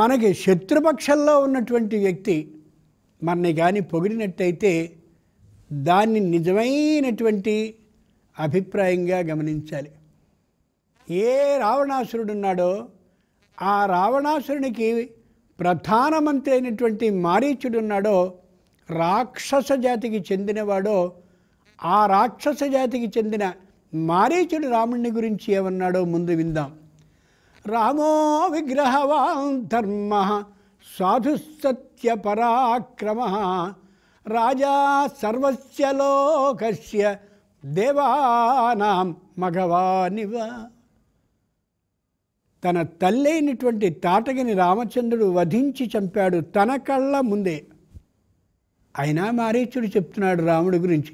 మనకి శత్రుపక్షంలో ఉన్నటువంటి వ్యక్తి మనని కానీ పొగిడినట్టయితే దాన్ని నిజమైనటువంటి అభిప్రాయంగా గమనించాలి ఏ రావణాసురుడు ఉన్నాడో ఆ రావణాసురునికి ప్రధానమంత్రి అయినటువంటి మారీచుడు ఉన్నాడో రాక్షస జాతికి చెందినవాడో ఆ రాక్షస జాతికి చెందిన మారీచుడు రాముణ్ణి గురించి ఏమన్నాడో ముందు విందాం రామో విగ్రహవాన్ ధర్మ సాధుసత్యపరాక్రమ రాజా సర్వస్య లోకస్య దేవానాం మగవానివ తన తల్లైనటువంటి తాటగిని రామచంద్రుడు వధించి చంపాడు తన కళ్ళ ముందే అయినా మారీచుడు చెప్తున్నాడు రాముడి గురించి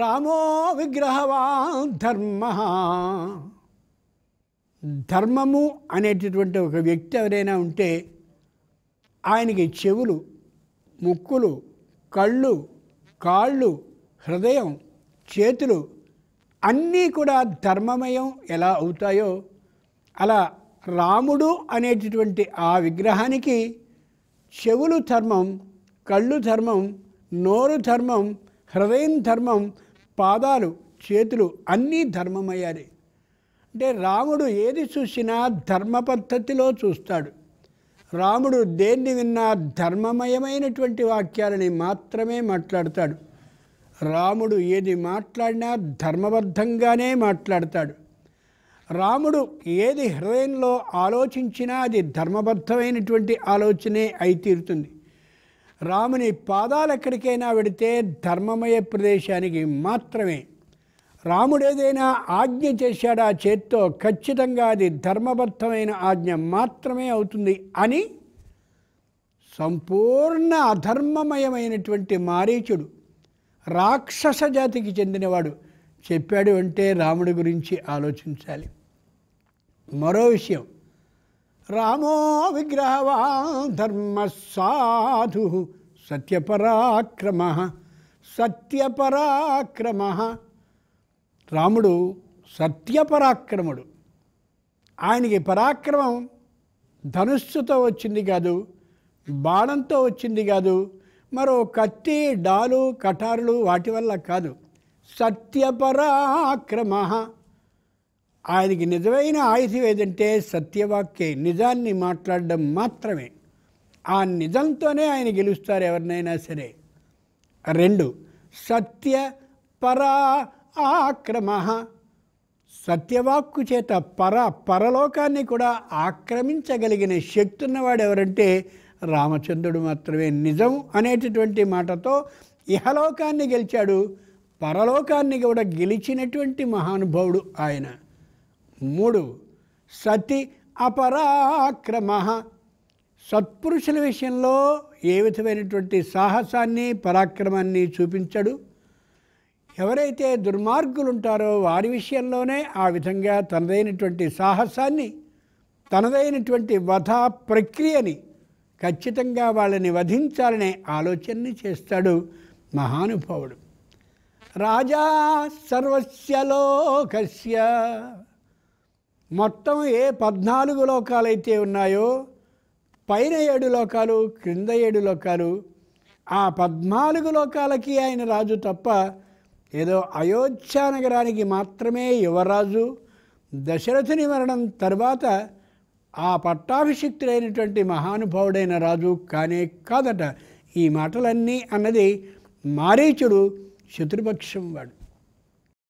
రామో విగ్రహవాన్ ధర్మ ధర్మము అనేటటువంటి ఒక వ్యక్తి ఎవరైనా ఉంటే ఆయనకి చెవులు ముక్కులు కళ్ళు కాళ్ళు హృదయం చేతులు అన్నీ కూడా ధర్మమయం ఎలా అవుతాయో అలా రాముడు అనేటటువంటి ఆ విగ్రహానికి చెవులు ధర్మం కళ్ళు ధర్మం నోరు ధర్మం హృదయం ధర్మం పాదాలు చేతులు అన్నీ ధర్మమయ్యాలి అంటే రాముడు ఏది చూసినా ధర్మ పద్ధతిలో చూస్తాడు రాముడు దేన్ని విన్నా ధర్మమయమైనటువంటి వాక్యాలని మాత్రమే మాట్లాడతాడు రాముడు ఏది మాట్లాడినా ధర్మబద్ధంగానే మాట్లాడతాడు రాముడు ఏది హృదయంలో ఆలోచించినా అది ధర్మబద్ధమైనటువంటి ఆలోచనే అయి తీరుతుంది రాముని పాదాలు ఎక్కడికైనా పెడితే ధర్మమయ ప్రదేశానికి మాత్రమే రాముడు ఏదైనా ఆజ్ఞ చేశాడా చేత్తో ఖచ్చితంగా అది ధర్మబద్ధమైన ఆజ్ఞ మాత్రమే అవుతుంది అని సంపూర్ణ అధర్మమయమైనటువంటి మారీచుడు రాక్షస జాతికి చెందినవాడు చెప్పాడు అంటే రాముడి గురించి ఆలోచించాలి మరో విషయం రామో విగ్రహవా ధర్మ సాధు సత్యపరాక్రమ సత్యపరాక్రమ రాముడు సత్యపరాక్రముడు ఆయనకి పరాక్రమం ధనుస్సుతో వచ్చింది కాదు బాణంతో వచ్చింది కాదు మరో కత్తి డాలు కటారులు వాటి వల్ల కాదు సత్యపరాక్రమ ఆయనకి నిజమైన ఆయుధం ఏదంటే సత్యవాక్యే నిజాన్ని మాట్లాడడం మాత్రమే ఆ నిజంతోనే ఆయన గెలుస్తారు ఎవరినైనా సరే రెండు సత్య పరా ఆక్రమ సత్యవాక్కు చేత పర పరలోకాన్ని కూడా ఆక్రమించగలిగిన శక్తి ఉన్నవాడు ఎవరంటే రామచంద్రుడు మాత్రమే నిజం అనేటటువంటి మాటతో ఇహలోకాన్ని గెలిచాడు పరలోకాన్ని కూడా గెలిచినటువంటి మహానుభావుడు ఆయన మూడు సతి అపరాక్రమ సత్పురుషుల విషయంలో ఏ విధమైనటువంటి సాహసాన్ని పరాక్రమాన్ని చూపించాడు ఎవరైతే దుర్మార్గులు ఉంటారో వారి విషయంలోనే ఆ విధంగా తనదైనటువంటి సాహసాన్ని తనదైనటువంటి వధ ప్రక్రియని ఖచ్చితంగా వాళ్ళని వధించాలనే ఆలోచనని చేస్తాడు మహానుభావుడు రాజా సర్వస్యలోకస్య మొత్తం ఏ పద్నాలుగు లోకాలైతే ఉన్నాయో పైన ఏడు లోకాలు క్రింద ఏడు లోకాలు ఆ పద్నాలుగు లోకాలకి ఆయన రాజు తప్ప ఏదో అయోధ్య నగరానికి మాత్రమే యువరాజు దశరథుని మరణం తర్వాత ఆ పట్టాభిషిక్తుడైనటువంటి మహానుభావుడైన రాజు కానే కాదట ఈ మాటలన్నీ అన్నది మారీచుడు శత్రుపక్షం వాడు